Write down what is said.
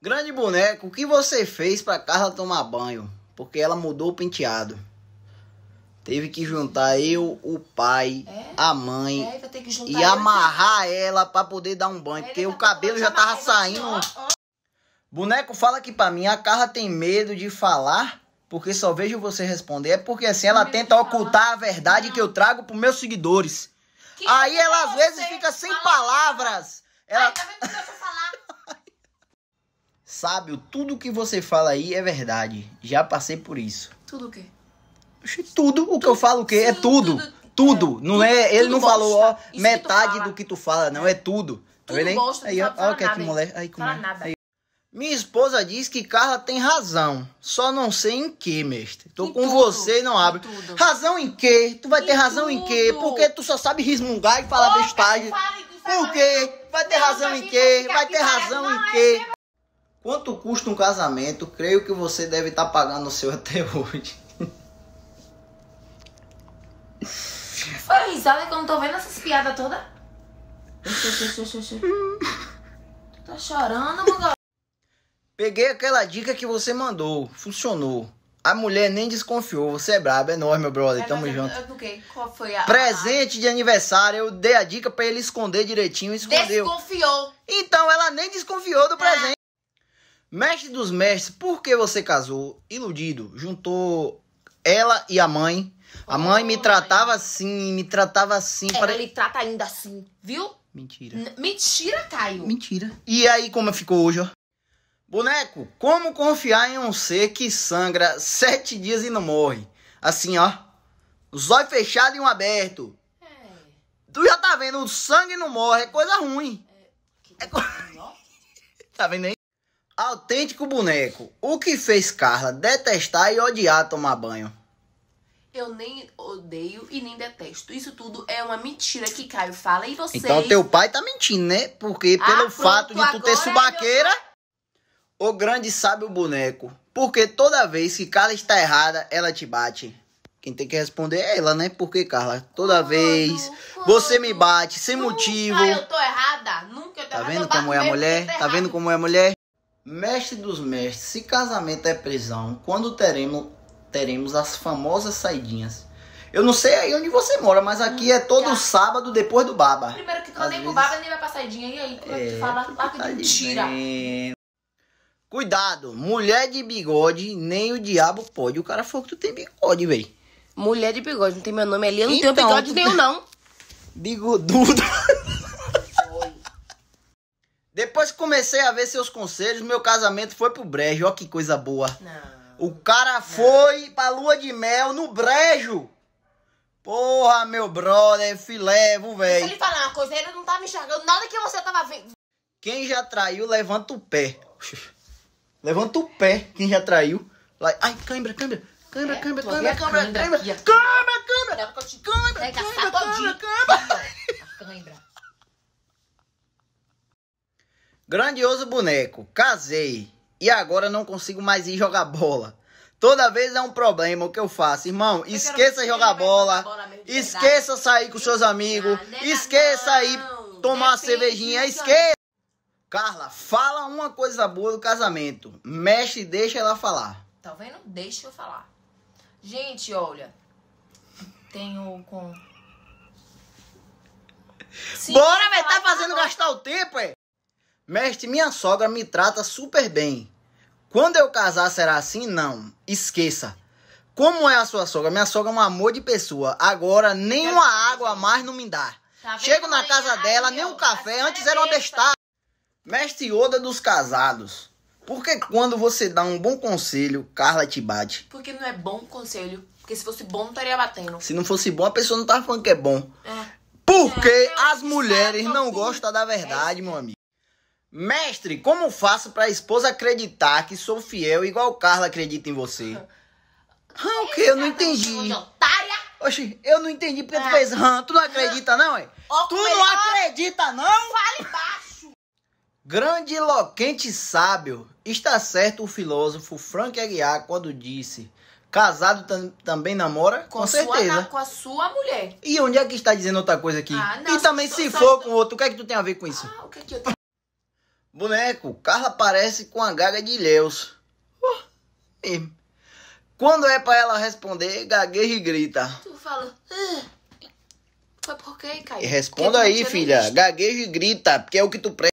Grande boneco, o que você fez para Carla tomar banho? Porque ela mudou o penteado. Teve que juntar eu, o pai, é? a mãe é, e amarrar né? ela para poder dar um banho, é, porque tá o cabelo já tava saindo. Ó, ó. Boneco, fala aqui para mim, a Carla tem medo de falar? Porque só vejo você responder. É porque assim ela tenta ocultar a verdade não. que eu trago pros meus seguidores. Que Aí ela é às vezes fica sem palavras. Ela... Ai, tá vendo Sábio, tudo que você fala aí é verdade. Já passei por isso. Tudo o quê? Tudo o que eu falo o quê? é tudo. Tudo. tudo. É, não é, ele não falou ó, metade que do que tu fala, não, é tudo. Tá tudo vê nem. aí, ó, que ó, que mulher, aí como fala é? nada. Aí. Minha esposa diz que Carla tem razão. Só não sei em que, mestre. Tô em com tudo, você e não abre. Razão em que? Tu vai em ter razão tudo. em que? Porque tu só sabe rismungar e falar oh, bestagem. Por quê? Vai ter não, razão em que? Vai ter razão em é que? Quanto custa um casamento? Creio que você deve estar tá pagando o seu até hoje. Foi risada que eu não tô vendo essas piadas todas. tu tá chorando, Mongol? Peguei aquela dica que você mandou. Funcionou. A mulher nem desconfiou. Você é brabo, é nóis, meu brother. É, Tamo é junto. É qual foi a. Presente de aniversário, eu dei a dica pra ele esconder direitinho. Escondeu. Desconfiou. Então ela nem desconfiou do é. presente. Mestre dos mestres, por que você casou? Iludido, juntou ela e a mãe. A oh, mãe me tratava mãe. assim, me tratava assim. É, Ela lhe trata ainda assim, viu? Mentira. N mentira, Caio. Mentira. E aí, como ficou hoje, ó? Boneco, como confiar em um ser que sangra sete dias e não morre? Assim, ó. Os olhos fechados e um aberto. É. Tu já tá vendo, o sangue não morre, é coisa ruim. É, é co... tá vendo aí? Autêntico boneco. O que fez Carla detestar e odiar tomar banho? Eu nem odeio e nem detesto. Isso tudo é uma mentira que Caio fala e vocês... Então teu pai tá mentindo, né? Porque ah, pelo fato de tu ter é subaqueira... É meu... O grande sabe o boneco. Porque toda vez que Carla está errada, ela te bate. Quem tem que responder é ela, né? Porque, Carla, toda quando, vez quando, você me bate sem nunca motivo. eu tô errada. Nunca eu tô tá errada. Vendo é tá como é a mulher? Tá vendo como é a mulher? Mestre dos mestres, se casamento é prisão, quando teremos, teremos as famosas saidinhas? Eu não sei aí onde você mora, mas aqui é todo Já. Tá. sábado depois do baba. Primeiro que tu nem vezes... pro baba nem vai pra saidinha. E aí, como é, é fala? Tá Lá que tá mentira. Cuidado, mulher de bigode, nem o diabo pode. O cara falou que tu tem bigode, velho. Mulher de bigode, não tem meu nome ali. Eu não então, tenho bigode nenhum, não. Bigodudo. comecei a ver seus conselhos, meu casamento foi pro brejo. Ó que coisa boa. Não. O cara não. foi pra lua de mel no brejo. Porra, meu brother, filé, vô, velho. Se ele falar uma coisa, ele não tava tá enxergando nada que você tava vendo. Quem já traiu, levanta o pé. Levanta o pé, quem já traiu. Ai, é, câimbra, câimbra. Câimbra, câimbra, câimbra, câimbra. Câimbra, câimbra. Câimbra, câimbra. Câimbra, câimbra. Câimbra, câimbra. Câimbra, Grandioso boneco, casei e agora não consigo mais ir jogar bola. Toda vez é um problema o que eu faço, irmão. Eu esqueça jogar bola, jogar bola esqueça sair com seus amigos, é esqueça ir tomar Depende cervejinha, esqueça. Carla, fala uma coisa boa do casamento. Mexe e deixa ela falar. Tá vendo? Deixa eu falar. Gente, olha. Tenho com. Sim, Bora, velho. Tá fazendo gastar o tempo, é? Mestre, minha sogra me trata super bem. Quando eu casar será assim? Não, esqueça. Como é a sua sogra? Minha sogra é um amor de pessoa. Agora nenhuma água mais não me dá. Tá Chego na casa aí, dela, nem um café, assim é antes era uma bestada. Mestre Oda dos casados. Por que quando você dá um bom conselho, Carla te bate. Porque não é bom conselho. Porque se fosse bom, não estaria batendo. Se não fosse bom, a pessoa não tava falando que é bom. É. Porque é, as mulheres é não gostam da verdade, é. meu é. amigo. Mestre, como faço para a esposa acreditar que sou fiel igual Carla acredita em você? Ah, o que? Eu não entendi. Oxi, eu não entendi porque tu ah. fez ram. Tu não acredita não, é? Tu não acredita não? Fale baixo. Grande eloquente sábio. Está certo o filósofo Frank Aguiar quando disse... Casado também namora? Com, com certeza. Sua, com a sua mulher. E onde é que está dizendo outra coisa aqui? Ah, não, e também se for com outro, o que é que tu tem a ver com isso? Ah, o que é que eu tenho? Boneco, Carla parece com a gaga de Ilhéus. Uh, Quando é para ela responder, gagueja e grita. Tu fala. Ah, foi por quê, Caio? Responda aí, filha. Gagueja e grita, porque é o que tu presta.